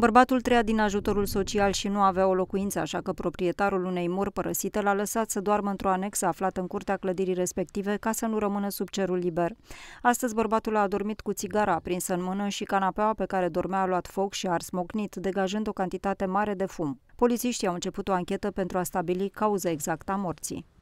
Bărbatul trăia din ajutorul social și nu avea o locuință, așa că proprietarul unei mor părăsite l-a lăsat să doarmă într-o anexă aflată în curtea clădirii respective ca să nu rămână sub cerul liber. Astăzi bărbatul a adormit cu țigara aprinsă în mână și canapeaua pe care dormea a luat foc și a ars mocnit, degajând o cantitate mare de fum. Polițiștii au început o anchetă pentru a stabili cauza exactă a morții.